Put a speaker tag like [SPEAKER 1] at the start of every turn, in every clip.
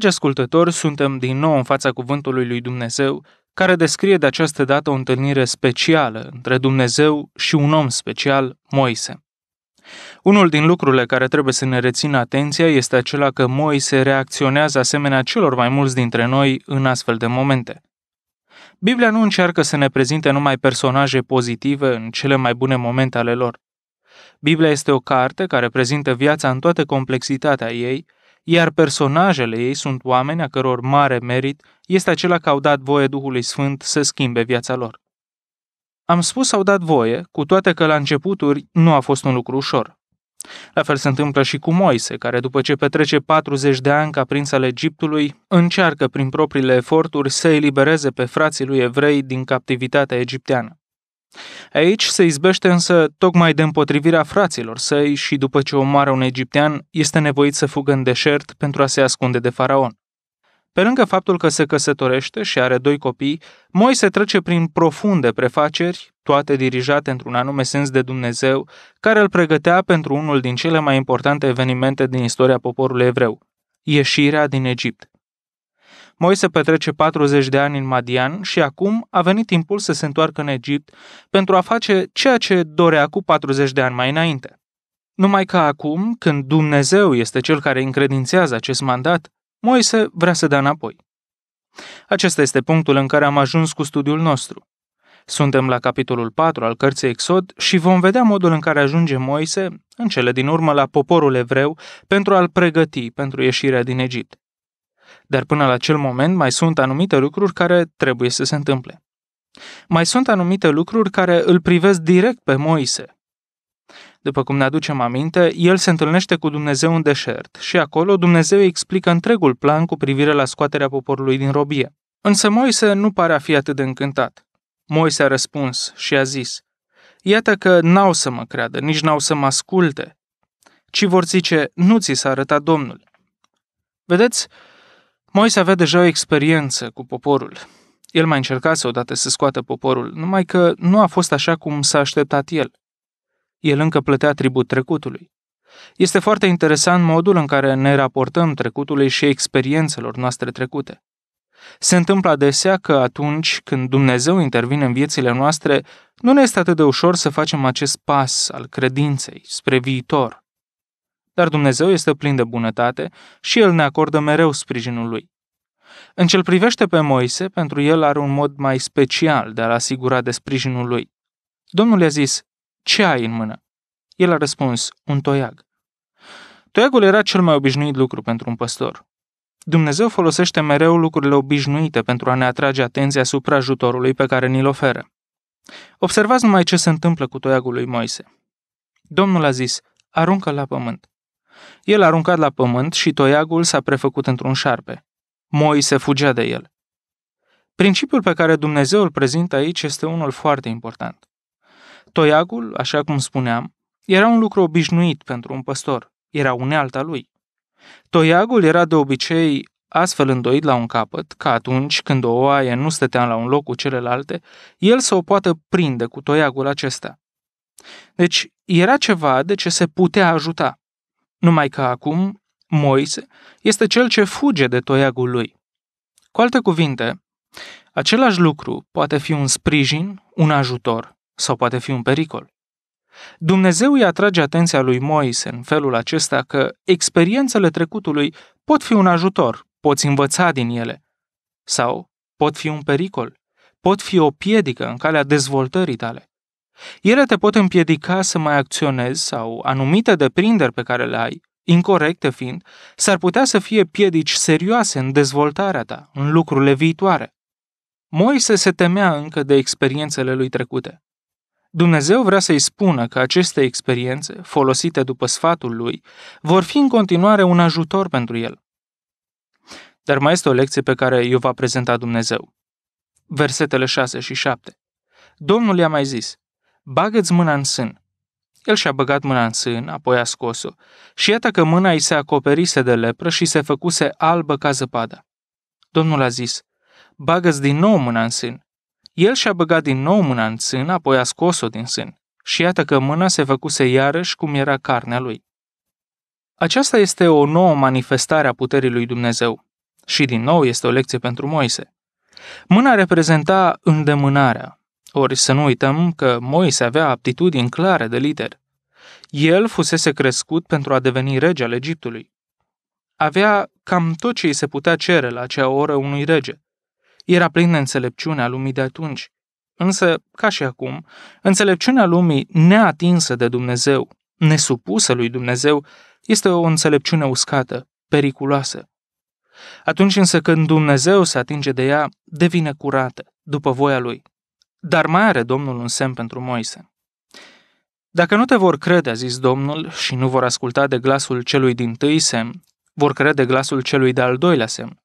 [SPEAKER 1] Dragi ascultători, suntem din nou în fața cuvântului lui Dumnezeu, care descrie de această dată o întâlnire specială între Dumnezeu și un om special, Moise. Unul din lucrurile care trebuie să ne rețină atenția este acela că Moise reacționează asemenea celor mai mulți dintre noi în astfel de momente. Biblia nu încearcă să ne prezinte numai personaje pozitive în cele mai bune momente ale lor. Biblia este o carte care prezintă viața în toată complexitatea ei, iar personajele ei sunt oameni a căror mare merit este acela că au dat voie Duhului Sfânt să schimbe viața lor. Am spus au dat voie, cu toate că la începuturi nu a fost un lucru ușor. La fel se întâmplă și cu Moise, care după ce petrece 40 de ani ca prinț al Egiptului, încearcă prin propriile eforturi să elibereze pe frații lui evrei din captivitatea egipteană. Aici se izbește însă tocmai de împotrivirea fraților săi și după ce omoară un egiptean, este nevoit să fugă în deșert pentru a se ascunde de faraon. Pe lângă faptul că se căsătorește și are doi copii, Moise trece prin profunde prefaceri, toate dirijate într-un anume sens de Dumnezeu, care îl pregătea pentru unul din cele mai importante evenimente din istoria poporului evreu, ieșirea din Egipt. Moise petrece 40 de ani în Madian și acum a venit timpul să se întoarcă în Egipt pentru a face ceea ce dorea cu 40 de ani mai înainte. Numai că acum, când Dumnezeu este cel care încredințează acest mandat, Moise vrea să dea înapoi. Acesta este punctul în care am ajuns cu studiul nostru. Suntem la capitolul 4 al cărții Exod și vom vedea modul în care ajunge Moise, în cele din urmă, la poporul evreu pentru a-l pregăti pentru ieșirea din Egipt. Dar până la acel moment mai sunt anumite lucruri care trebuie să se întâmple. Mai sunt anumite lucruri care îl privesc direct pe Moise. După cum ne aducem aminte, el se întâlnește cu Dumnezeu în deșert și acolo Dumnezeu îi explică întregul plan cu privire la scoaterea poporului din robie. Însă Moise nu pare a fi atât de încântat. Moise a răspuns și a zis, Iată că n-au să mă creadă, nici n-au să mă asculte, ci vor zice, nu ți s-a arătat Domnul. Vedeți, Moise avea deja o experiență cu poporul. El mai încercase odată să scoată poporul, numai că nu a fost așa cum s-a așteptat el. El încă plătea tribut trecutului. Este foarte interesant modul în care ne raportăm trecutului și experiențelor noastre trecute. Se întâmplă adesea că atunci când Dumnezeu intervine în viețile noastre, nu ne este atât de ușor să facem acest pas al credinței spre viitor dar Dumnezeu este plin de bunătate și El ne acordă mereu sprijinul Lui. În ce privește pe Moise, pentru el are un mod mai special de a-l asigura de sprijinul lui. Domnul i-a zis, ce ai în mână? El a răspuns, un toiag. Toiagul era cel mai obișnuit lucru pentru un păstor. Dumnezeu folosește mereu lucrurile obișnuite pentru a ne atrage atenția asupra ajutorului pe care ni-l oferă. Observați numai ce se întâmplă cu toiagul lui Moise. Domnul a zis, aruncă la pământ. El a aruncat la pământ și toiagul s-a prefăcut într-un șarpe. Moise fugea de el. Principiul pe care Dumnezeu îl prezintă aici este unul foarte important. Toiagul, așa cum spuneam, era un lucru obișnuit pentru un păstor, era unealta lui. Toiagul era de obicei astfel îndoit la un capăt, ca atunci când o oaie nu stătea la un loc cu celelalte, el să o poată prinde cu toiagul acesta. Deci era ceva de ce se putea ajuta numai că acum Moise este cel ce fuge de toiagul lui. Cu alte cuvinte, același lucru poate fi un sprijin, un ajutor sau poate fi un pericol. Dumnezeu îi atrage atenția lui Moise în felul acesta că experiențele trecutului pot fi un ajutor, poți învăța din ele, sau pot fi un pericol, pot fi o piedică în calea dezvoltării tale. Ele te pot împiedica să mai acționezi sau anumite deprinderi pe care le ai, incorrecte fiind, s-ar putea să fie piedici serioase în dezvoltarea ta, în lucrurile viitoare. Moise se temea încă de experiențele lui trecute. Dumnezeu vrea să-i spună că aceste experiențe, folosite după sfatul lui, vor fi în continuare un ajutor pentru el. Dar mai este o lecție pe care i-o va prezenta Dumnezeu. Versetele 6 și 7. Domnul i-a mai zis, bagă-ți mâna în sân. El și-a băgat mâna în sân, apoi a scos-o, și iată că mâna îi se acoperise de lepră și se făcuse albă ca zăpada. Domnul a zis, bagă-ți din nou mâna în sân. El și-a băgat din nou mâna în sân, apoi a scos-o din sân. Și iată că mâna se făcuse iarăși cum era carnea lui. Aceasta este o nouă manifestare a puterii lui Dumnezeu. Și din nou este o lecție pentru Moise. Mâna reprezenta îndemânarea, ori să nu uităm că Moise avea aptitudini clare de lider. El fusese crescut pentru a deveni rege al Egiptului. Avea cam tot ce îi se putea cere la acea oră unui rege. Era plin de înțelepciunea lumii de atunci. Însă, ca și acum, înțelepciunea lumii neatinsă de Dumnezeu, nesupusă lui Dumnezeu, este o înțelepciune uscată, periculoasă. Atunci însă când Dumnezeu se atinge de ea, devine curată, după voia lui. Dar mai are Domnul un semn pentru Moise. Dacă nu te vor crede, a zis Domnul, și nu vor asculta de glasul celui din tâi semn, vor crede glasul celui de-al doilea semn.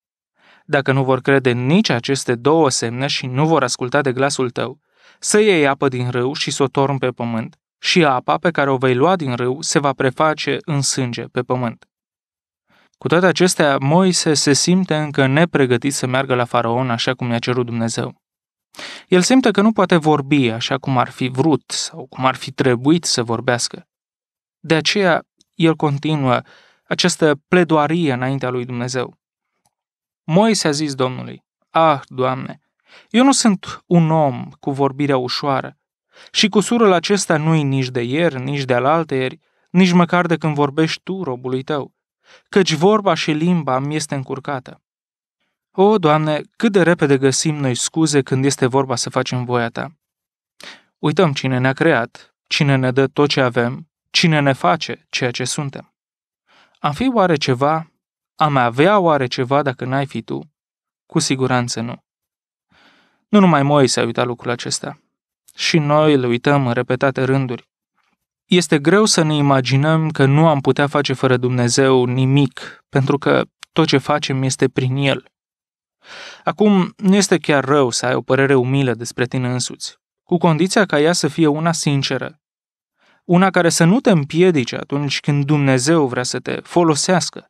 [SPEAKER 1] Dacă nu vor crede nici aceste două semne și nu vor asculta de glasul tău, să iei apă din râu și să o torn pe pământ, și apa pe care o vei lua din râu se va preface în sânge pe pământ. Cu toate acestea, Moise se simte încă nepregătit să meargă la faraon așa cum i-a cerut Dumnezeu. El simte că nu poate vorbi așa cum ar fi vrut sau cum ar fi trebuit să vorbească. De aceea, el continuă această pledoarie înaintea lui Dumnezeu. Moise a zis Domnului, Ah, Doamne, eu nu sunt un om cu vorbirea ușoară și cusurul acesta nu-i nici de ieri, nici de al ieri, nici măcar de când vorbești tu robului tău, căci vorba și limba mi este încurcată. O, Doamne, cât de repede găsim noi scuze când este vorba să facem voia Ta. Uităm cine ne-a creat, cine ne dă tot ce avem, cine ne face ceea ce suntem. Am fi oare ceva? Am avea oare ceva dacă n-ai fi tu? Cu siguranță nu. Nu numai Moise a uitat lucrul acesta. Și noi îl uităm în repetate rânduri. Este greu să ne imaginăm că nu am putea face fără Dumnezeu nimic, pentru că tot ce facem este prin El. Acum, nu este chiar rău să ai o părere umilă despre tine însuți, cu condiția ca ea să fie una sinceră. Una care să nu te împiedice atunci când Dumnezeu vrea să te folosească.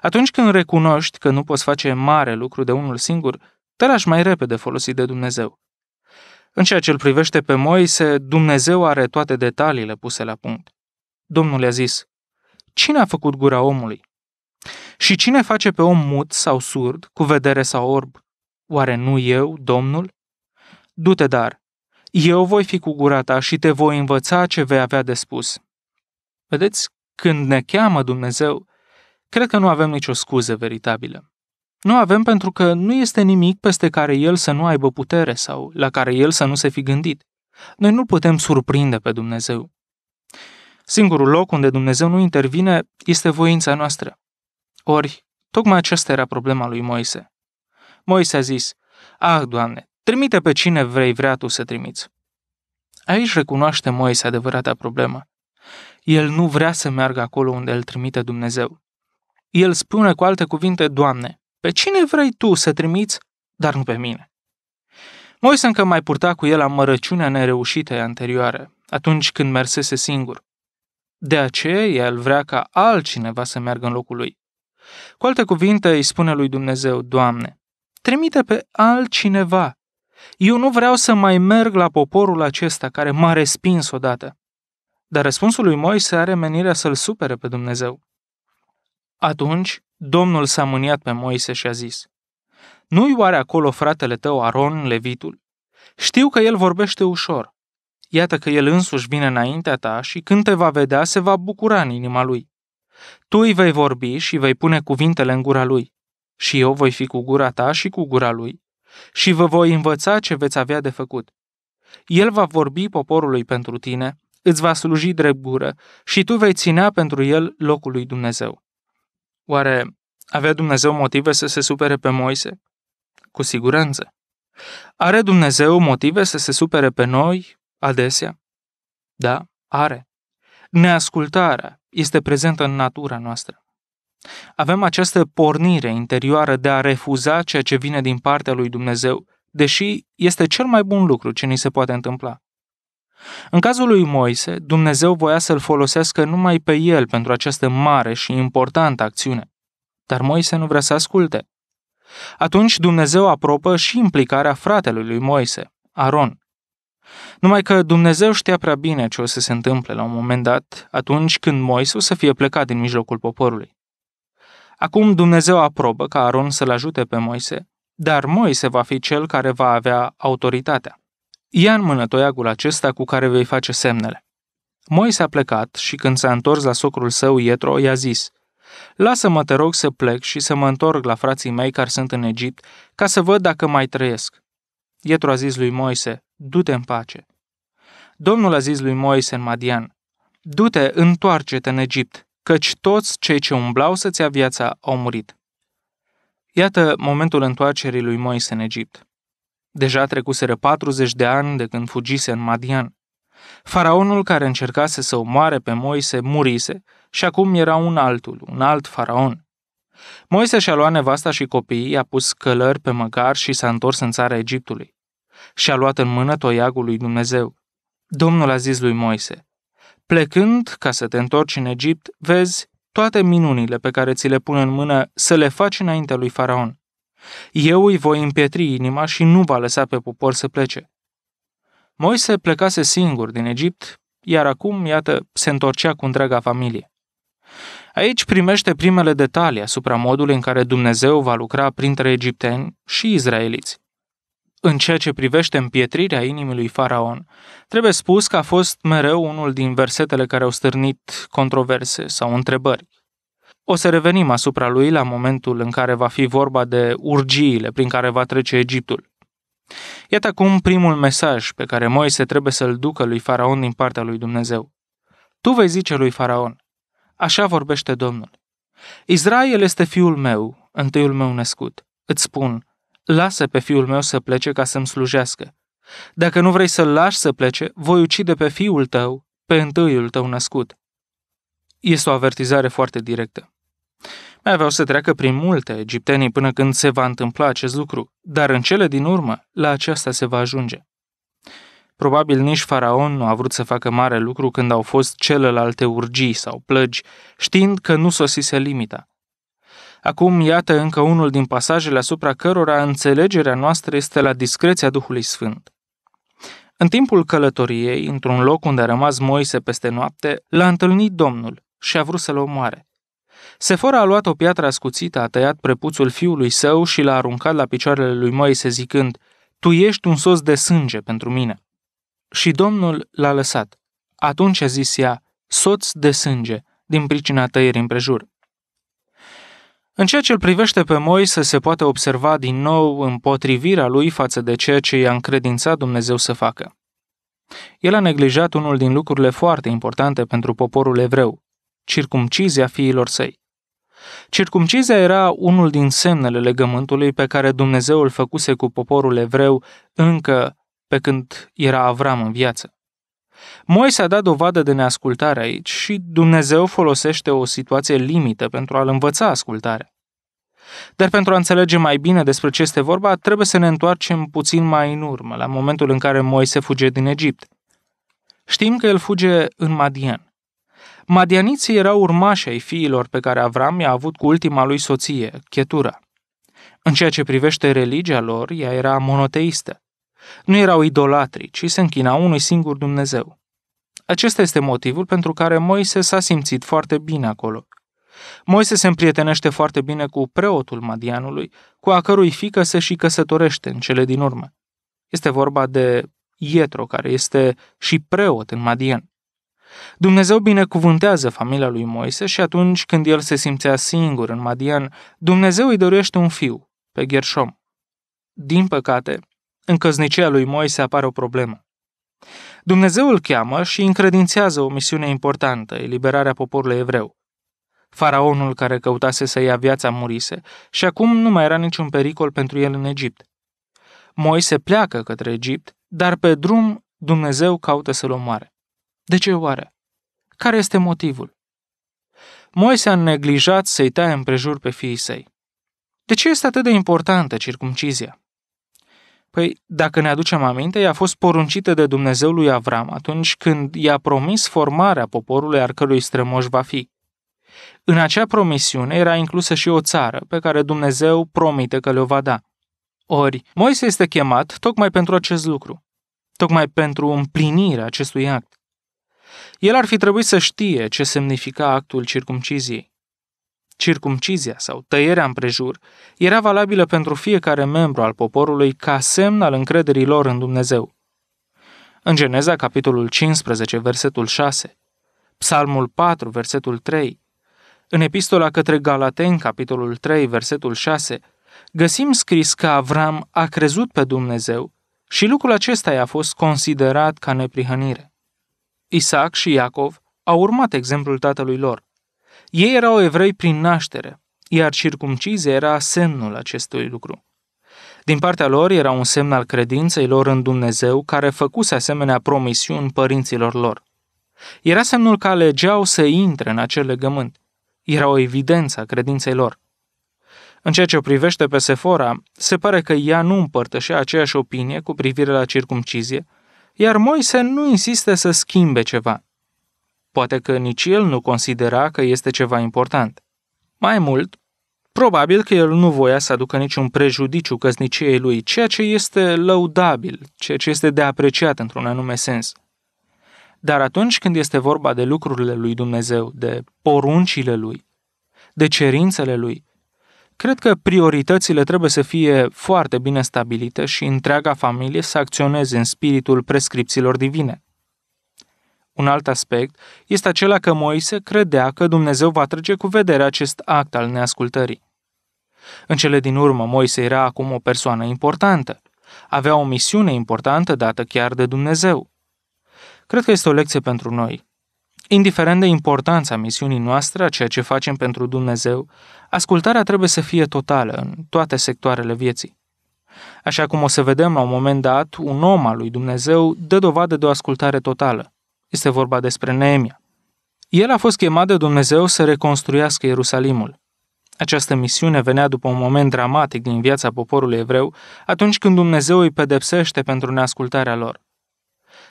[SPEAKER 1] Atunci când recunoști că nu poți face mare lucru de unul singur, te lași mai repede folosit de Dumnezeu. În ceea ce îl privește pe Moise, Dumnezeu are toate detaliile puse la punct. Domnul i-a zis, Cine a făcut gura omului? Și cine face pe om mut sau surd, cu vedere sau orb? Oare nu eu, Domnul? Du-te, dar, eu voi fi cu gura ta și te voi învăța ce vei avea de spus. Vedeți, când ne cheamă Dumnezeu, cred că nu avem nicio scuză veritabilă. Nu avem pentru că nu este nimic peste care El să nu aibă putere sau la care El să nu se fi gândit. Noi nu putem surprinde pe Dumnezeu. Singurul loc unde Dumnezeu nu intervine este voința noastră. Ori, tocmai aceasta era problema lui Moise. Moise a zis, Ah, Doamne, trimite pe cine vrei vrea tu să trimiți. Aici recunoaște Moise adevărata problemă. El nu vrea să meargă acolo unde îl trimite Dumnezeu. El spune cu alte cuvinte, Doamne, pe cine vrei tu să trimiți, dar nu pe mine. Moise încă mai purta cu el amărăciunea nereușită anterioară, atunci când mersese singur. De aceea el vrea ca altcineva să meargă în locul lui. Cu alte cuvinte, îi spune lui Dumnezeu, Doamne, trimite pe altcineva. Eu nu vreau să mai merg la poporul acesta care m-a respins odată. Dar răspunsul lui Moise are menirea să-l supere pe Dumnezeu. Atunci, Domnul s-a mâniat pe Moise și a zis, Nu-i oare acolo fratele tău Aron, levitul? Știu că el vorbește ușor. Iată că el însuși vine înaintea ta și când te va vedea, se va bucura în inima lui. Tu îi vei vorbi și vei pune cuvintele în gura lui. Și eu voi fi cu gura ta și cu gura lui. Și vă voi învăța ce veți avea de făcut. El va vorbi poporului pentru tine, îți va sluji drept gură și tu vei ținea pentru el locul lui Dumnezeu. Oare avea Dumnezeu motive să se supere pe Moise? Cu siguranță. Are Dumnezeu motive să se supere pe noi adesea? Da, are. Neascultarea este prezentă în natura noastră. Avem această pornire interioară de a refuza ceea ce vine din partea lui Dumnezeu, deși este cel mai bun lucru ce ni se poate întâmpla. În cazul lui Moise, Dumnezeu voia să-l folosească numai pe el pentru această mare și importantă acțiune. Dar Moise nu vrea să asculte. Atunci Dumnezeu apropă și implicarea fratelui lui Moise, Aron. Numai că Dumnezeu știa prea bine ce o să se întâmple la un moment dat, atunci când Moise o să fie plecat din mijlocul poporului. Acum Dumnezeu aprobă ca Aron să-l ajute pe Moise, dar Moise va fi cel care va avea autoritatea. Ia în mână toiagul acesta cu care vei face semnele. Moise a plecat și când s-a întors la socrul său Ietro, i-a zis, Lasă-mă, te rog, să plec și să mă întorc la frații mei care sunt în Egipt, ca să văd dacă mai trăiesc. Ietru a zis lui Moise, du-te în pace. Domnul a zis lui Moise în Madian, du-te, întoarce-te în Egipt, căci toți cei ce umblau să-ți ia viața au murit. Iată momentul întoarcerii lui Moise în Egipt. Deja trecuseră 40 de ani de când fugise în Madian. Faraonul care încercase să omoare pe Moise murise și acum era un altul, un alt faraon. Moise și-a luat nevasta și copiii, i-a pus călări pe măgar și s-a întors în țara Egiptului. Și-a luat în mână toiagul lui Dumnezeu. Domnul a zis lui Moise, Plecând, ca să te întorci în Egipt, vezi toate minunile pe care ți le pun în mână să le faci înaintea lui Faraon. Eu îi voi împietri inima și nu va lăsa pe popor să plece. Moise plecase singur din Egipt, iar acum, iată, se întorcea cu întreaga familie. Aici primește primele detalii asupra modului în care Dumnezeu va lucra printre egipteni și izraeliți. În ceea ce privește împietrirea inimii lui Faraon, trebuie spus că a fost mereu unul din versetele care au stârnit controverse sau întrebări. O să revenim asupra lui la momentul în care va fi vorba de urgiile prin care va trece Egiptul. Iată acum primul mesaj pe care Moise trebuie să-l ducă lui Faraon din partea lui Dumnezeu. Tu vei zice lui Faraon, Așa vorbește Domnul. Israel este fiul meu, întâiul meu născut. Îți spun, lasă pe fiul meu să plece ca să-mi slujească. Dacă nu vrei să-l lași să plece, voi ucide pe fiul tău, pe întâiul tău născut. Este o avertizare foarte directă. Mai aveau să treacă prin multe egiptenii până când se va întâmpla acest lucru, dar în cele din urmă, la aceasta se va ajunge. Probabil nici faraon nu a vrut să facă mare lucru când au fost celelalte urgii sau plăgi, știind că nu sosise limita. Acum, iată încă unul din pasajele asupra cărora înțelegerea noastră este la discreția Duhului Sfânt. În timpul călătoriei, într-un loc unde a rămas Moise peste noapte, l-a întâlnit Domnul și a vrut să-l omoare. Sefora a luat o piatră ascuțită, a tăiat prepuțul fiului său și l-a aruncat la picioarele lui Moise zicând, Tu ești un sos de sânge pentru mine. Și Domnul l-a lăsat. Atunci a zis ea, soț de sânge, din pricina tăierii împrejur. În ceea ce îl privește pe să se poate observa din nou împotrivirea lui față de ceea ce i-a încredințat Dumnezeu să facă. El a neglijat unul din lucrurile foarte importante pentru poporul evreu, circumcizia fiilor săi. Circumcizia era unul din semnele legământului pe care Dumnezeu îl făcuse cu poporul evreu încă pe când era Avram în viață. Moise a dat dovadă de neascultare aici și Dumnezeu folosește o situație limită pentru a-l învăța ascultarea. Dar pentru a înțelege mai bine despre ce este vorba, trebuie să ne întoarcem puțin mai în urmă, la momentul în care Moise fuge din Egipt. Știm că el fuge în Madian. Madianiții erau urmași ai fiilor pe care Avram i-a avut cu ultima lui soție, Chetura. În ceea ce privește religia lor, ea era monoteistă. Nu erau idolatri, ci se închinau unui singur Dumnezeu. Acesta este motivul pentru care Moise s-a simțit foarte bine acolo. Moise se împrietenește foarte bine cu preotul Madianului, cu a cărui fică se și căsătorește în cele din urmă. Este vorba de Ietro, care este și preot în Madian. Dumnezeu binecuvântează familia lui Moise și atunci când el se simțea singur în Madian, Dumnezeu îi dorește un fiu, pe Gershom. Din păcate, în căznicia lui Moise apare o problemă. Dumnezeu îl cheamă și încredințează o misiune importantă, eliberarea poporului evreu. Faraonul care căutase să ia viața murise și acum nu mai era niciun pericol pentru el în Egipt. Moise pleacă către Egipt, dar pe drum Dumnezeu caută să-l omoare. De ce oare? Care este motivul? Moise a neglijat să-i taie împrejur pe fiii săi. De ce este atât de importantă circumcizia? Păi, dacă ne aducem aminte, ea a fost poruncită de Dumnezeu lui Avram atunci când i-a promis formarea poporului al cărui strămoș va fi. În acea promisiune era inclusă și o țară pe care Dumnezeu promite că le-o va da. Ori, Moise este chemat tocmai pentru acest lucru, tocmai pentru împlinirea acestui act. El ar fi trebuit să știe ce semnifica actul circumciziei circumcizia sau tăierea împrejur, era valabilă pentru fiecare membru al poporului ca semn al încrederii lor în Dumnezeu. În Geneza, capitolul 15, versetul 6, Psalmul 4, versetul 3, în epistola către Galaten, capitolul 3, versetul 6, găsim scris că Avram a crezut pe Dumnezeu și lucrul acesta i-a fost considerat ca neprihănire. Isaac și Iacov au urmat exemplul tatălui lor. Ei erau evrei prin naștere, iar circumcizia era semnul acestui lucru. Din partea lor era un semn al credinței lor în Dumnezeu care făcuse asemenea promisiuni părinților lor. Era semnul că alegeau să intre în acel legământ. Era o evidență a credinței lor. În ceea ce o privește pe Sefora, se pare că ea nu împărtășea aceeași opinie cu privire la circumcizie, iar Moise nu insiste să schimbe ceva. Poate că nici el nu considera că este ceva important. Mai mult, probabil că el nu voia să aducă niciun prejudiciu căsniciei lui, ceea ce este lăudabil, ceea ce este de apreciat într-un anume sens. Dar atunci când este vorba de lucrurile lui Dumnezeu, de poruncile lui, de cerințele lui, cred că prioritățile trebuie să fie foarte bine stabilite și întreaga familie să acționeze în spiritul prescripțiilor divine. Un alt aspect este acela că Moise credea că Dumnezeu va trece cu vedere acest act al neascultării. În cele din urmă, Moise era acum o persoană importantă. Avea o misiune importantă dată chiar de Dumnezeu. Cred că este o lecție pentru noi. Indiferent de importanța misiunii noastre, a ceea ce facem pentru Dumnezeu, ascultarea trebuie să fie totală în toate sectoarele vieții. Așa cum o să vedem la un moment dat, un om al lui Dumnezeu dă dovadă de o ascultare totală. Este vorba despre Neemia. El a fost chemat de Dumnezeu să reconstruiască Ierusalimul. Această misiune venea după un moment dramatic din viața poporului evreu, atunci când Dumnezeu îi pedepsește pentru neascultarea lor.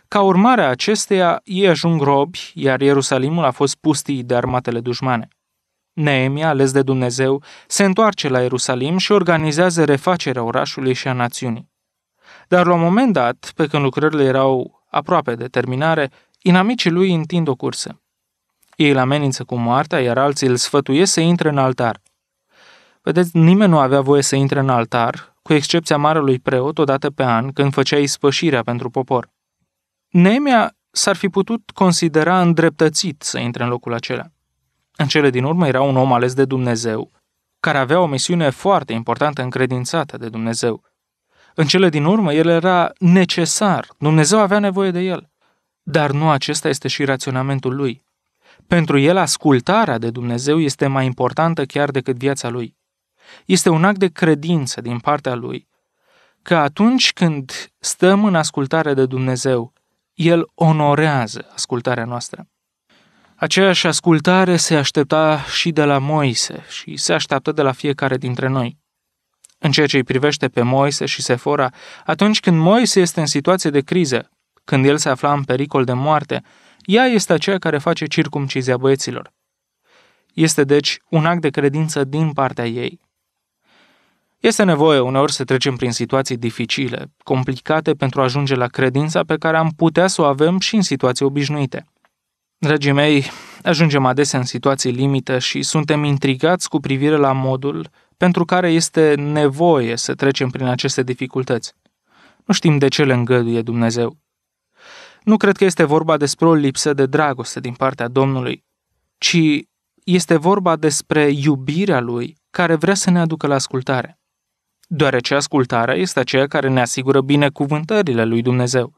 [SPEAKER 1] Ca urmare a acesteia, ei ajung robi, iar Ierusalimul a fost pustii de armatele dușmane. Neemia, ales de Dumnezeu, se întoarce la Ierusalim și organizează refacerea orașului și a națiunii. Dar la un moment dat, pe când lucrările erau aproape de terminare, Inamicii lui întind o cursă. Ei îl amenință cu moartea, iar alții îl sfătuiesc să intre în altar. Vedeți, nimeni nu avea voie să intre în altar, cu excepția marelui preot odată pe an, când făcea ispășirea pentru popor. Neemia s-ar fi putut considera îndreptățit să intre în locul acela. În cele din urmă era un om ales de Dumnezeu, care avea o misiune foarte importantă încredințată de Dumnezeu. În cele din urmă, el era necesar, Dumnezeu avea nevoie de el. Dar nu acesta este și raționamentul lui. Pentru el, ascultarea de Dumnezeu este mai importantă chiar decât viața lui. Este un act de credință din partea lui, că atunci când stăm în ascultare de Dumnezeu, el onorează ascultarea noastră. Aceeași ascultare se aștepta și de la Moise și se așteaptă de la fiecare dintre noi. În ceea ce îi privește pe Moise și Sefora, atunci când Moise este în situație de criză, când el se afla în pericol de moarte, ea este aceea care face circumcizia băieților. Este deci un act de credință din partea ei. Este nevoie uneori să trecem prin situații dificile, complicate pentru a ajunge la credința pe care am putea să o avem și în situații obișnuite. Dragii mei, ajungem adesea în situații limită și suntem intrigați cu privire la modul pentru care este nevoie să trecem prin aceste dificultăți. Nu știm de ce le îngăduie Dumnezeu. Nu cred că este vorba despre o lipsă de dragoste din partea Domnului, ci este vorba despre iubirea Lui care vrea să ne aducă la ascultare. Deoarece ascultarea este aceea care ne asigură binecuvântările Lui Dumnezeu.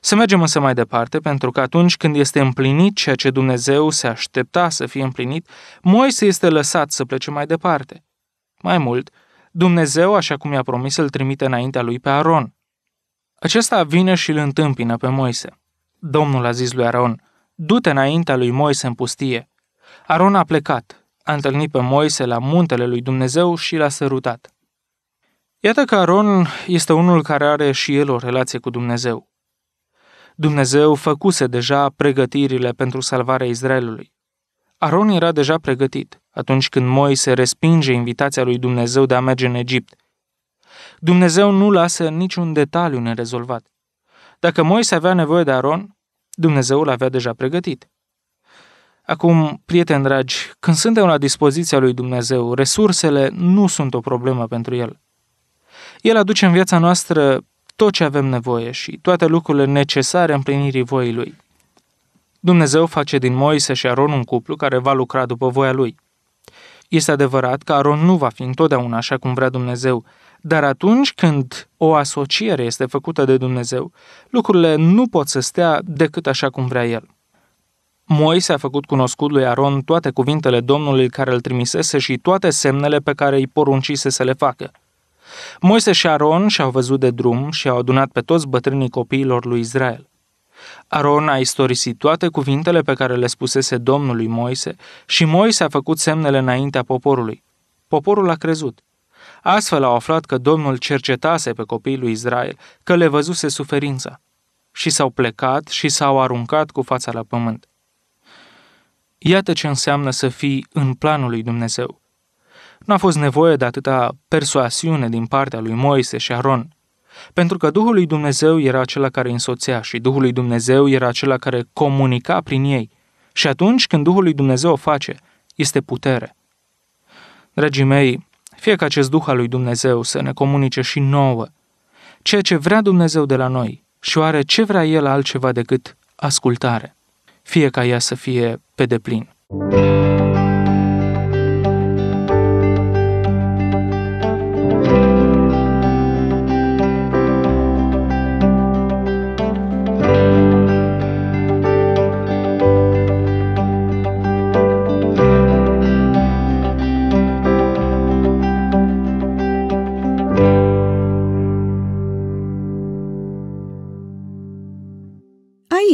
[SPEAKER 1] Să mergem însă mai departe, pentru că atunci când este împlinit ceea ce Dumnezeu se aștepta să fie împlinit, Moise este lăsat să plece mai departe. Mai mult, Dumnezeu, așa cum i-a promis, îl trimite înaintea lui pe Aron. Acesta vine și îl întâmpină pe Moise. Domnul a zis lui Aron, du-te înaintea lui Moise în pustie. Aron a plecat, a întâlnit pe Moise la muntele lui Dumnezeu și l-a sărutat. Iată că Aron este unul care are și el o relație cu Dumnezeu. Dumnezeu făcuse deja pregătirile pentru salvarea Israelului. Aron era deja pregătit atunci când Moise respinge invitația lui Dumnezeu de a merge în Egipt – Dumnezeu nu lasă niciun detaliu nerezolvat. Dacă Moise avea nevoie de Aron, Dumnezeu l-avea deja pregătit. Acum, prieteni dragi, când suntem la dispoziția lui Dumnezeu, resursele nu sunt o problemă pentru El. El aduce în viața noastră tot ce avem nevoie și toate lucrurile necesare împlinirii voii Lui. Dumnezeu face din Moise și Aron un cuplu care va lucra după voia Lui. Este adevărat că Aron nu va fi întotdeauna așa cum vrea Dumnezeu, dar atunci când o asociere este făcută de Dumnezeu, lucrurile nu pot să stea decât așa cum vrea El. Moise a făcut cunoscut lui Aron toate cuvintele Domnului care îl trimisese și toate semnele pe care îi poruncise să le facă. Moise și Aron și-au văzut de drum și au adunat pe toți bătrânii copiilor lui Israel. Aron a istorisit toate cuvintele pe care le spusese Domnului Moise și Moise a făcut semnele înaintea poporului. Poporul a crezut. Astfel au aflat că Domnul cercetase pe copiii lui Israel, că le văzuse suferința. Și s-au plecat și s-au aruncat cu fața la pământ. Iată ce înseamnă să fii în planul lui Dumnezeu. Nu a fost nevoie de atâta persoasiune din partea lui Moise și Aron, pentru că Duhul lui Dumnezeu era acela care însoțea și Duhul lui Dumnezeu era acela care comunica prin ei. Și atunci când Duhul lui Dumnezeu o face, este putere. Dragii mei, fie ca acest Duh al lui Dumnezeu să ne comunice și nouă ceea ce vrea Dumnezeu de la noi și oare ce vrea El altceva decât ascultare. Fie ca ea să fie pe deplin. Thank you